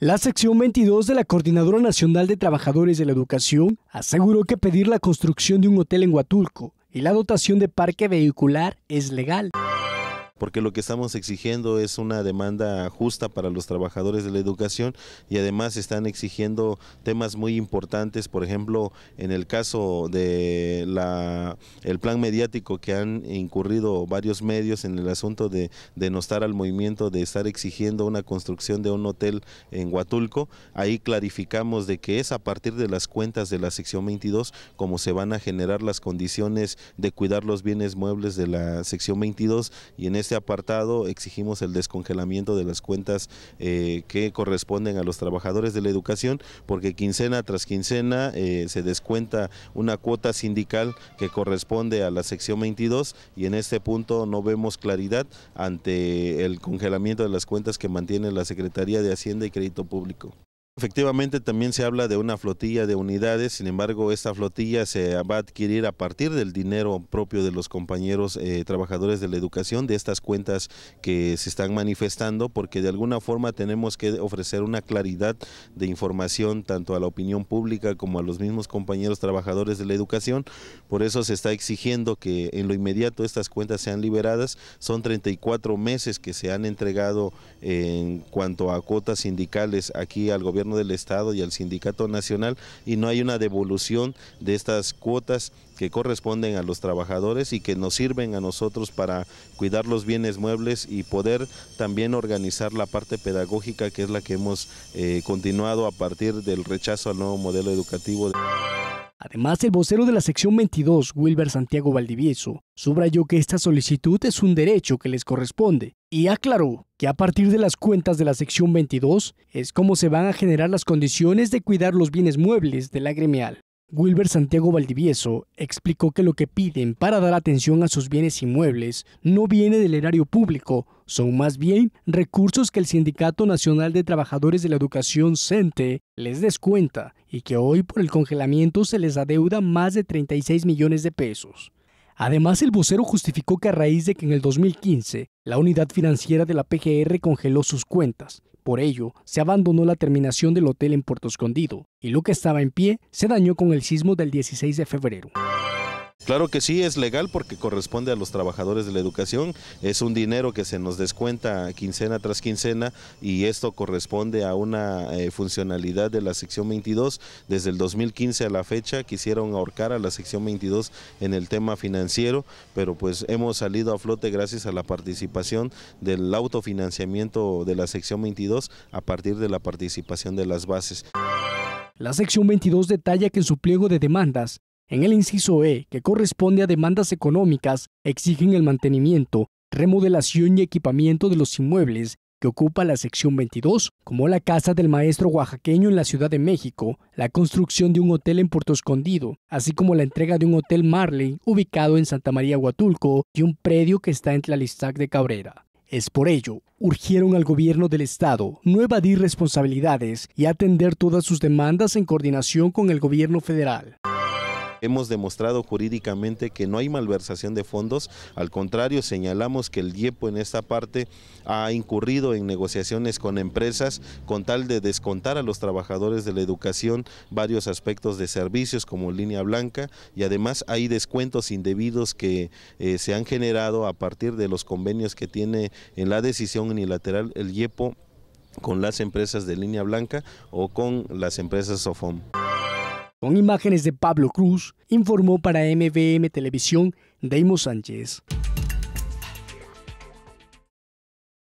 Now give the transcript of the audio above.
La sección 22 de la Coordinadora Nacional de Trabajadores de la Educación aseguró que pedir la construcción de un hotel en Huatulco y la dotación de parque vehicular es legal porque lo que estamos exigiendo es una demanda justa para los trabajadores de la educación y además están exigiendo temas muy importantes, por ejemplo, en el caso de la el plan mediático que han incurrido varios medios en el asunto de no estar al movimiento de estar exigiendo una construcción de un hotel en Huatulco, ahí clarificamos de que es a partir de las cuentas de la sección 22 como se van a generar las condiciones de cuidar los bienes muebles de la sección 22 y en este apartado exigimos el descongelamiento de las cuentas eh, que corresponden a los trabajadores de la educación, porque quincena tras quincena eh, se descuenta una cuota sindical que corresponde a la sección 22 y en este punto no vemos claridad ante el congelamiento de las cuentas que mantiene la Secretaría de Hacienda y Crédito Público. Efectivamente, también se habla de una flotilla de unidades, sin embargo, esta flotilla se va a adquirir a partir del dinero propio de los compañeros eh, trabajadores de la educación, de estas cuentas que se están manifestando, porque de alguna forma tenemos que ofrecer una claridad de información tanto a la opinión pública como a los mismos compañeros trabajadores de la educación. Por eso se está exigiendo que en lo inmediato estas cuentas sean liberadas. Son 34 meses que se han entregado en cuanto a cuotas sindicales aquí al gobierno del Estado y al Sindicato Nacional y no hay una devolución de estas cuotas que corresponden a los trabajadores y que nos sirven a nosotros para cuidar los bienes muebles y poder también organizar la parte pedagógica que es la que hemos eh, continuado a partir del rechazo al nuevo modelo educativo. Además, el vocero de la sección 22, Wilber Santiago Valdivieso, subrayó que esta solicitud es un derecho que les corresponde y aclaró que a partir de las cuentas de la sección 22 es como se van a generar las condiciones de cuidar los bienes muebles de la gremial. Wilber Santiago Valdivieso explicó que lo que piden para dar atención a sus bienes inmuebles no viene del erario público son más bien recursos que el Sindicato Nacional de Trabajadores de la Educación CENTE les descuenta y que hoy por el congelamiento se les adeuda más de 36 millones de pesos. Además, el vocero justificó que a raíz de que en el 2015 la unidad financiera de la PGR congeló sus cuentas, por ello se abandonó la terminación del hotel en Puerto Escondido y lo que estaba en pie se dañó con el sismo del 16 de febrero. Claro que sí, es legal porque corresponde a los trabajadores de la educación, es un dinero que se nos descuenta quincena tras quincena y esto corresponde a una eh, funcionalidad de la sección 22. Desde el 2015 a la fecha quisieron ahorcar a la sección 22 en el tema financiero, pero pues hemos salido a flote gracias a la participación del autofinanciamiento de la sección 22 a partir de la participación de las bases. La sección 22 detalla que en su pliego de demandas en el inciso E, que corresponde a demandas económicas, exigen el mantenimiento, remodelación y equipamiento de los inmuebles que ocupa la sección 22, como la casa del maestro oaxaqueño en la Ciudad de México, la construcción de un hotel en Puerto Escondido, así como la entrega de un hotel Marley ubicado en Santa María Huatulco y un predio que está en Tlalistac de Cabrera. Es por ello, urgieron al gobierno del Estado no evadir responsabilidades y atender todas sus demandas en coordinación con el gobierno federal. Hemos demostrado jurídicamente que no hay malversación de fondos, al contrario, señalamos que el IEPO en esta parte ha incurrido en negociaciones con empresas con tal de descontar a los trabajadores de la educación varios aspectos de servicios como línea blanca y además hay descuentos indebidos que eh, se han generado a partir de los convenios que tiene en la decisión unilateral el IEPO con las empresas de línea blanca o con las empresas SOFOM. Con imágenes de Pablo Cruz, informó para MVM Televisión Deimo Sánchez.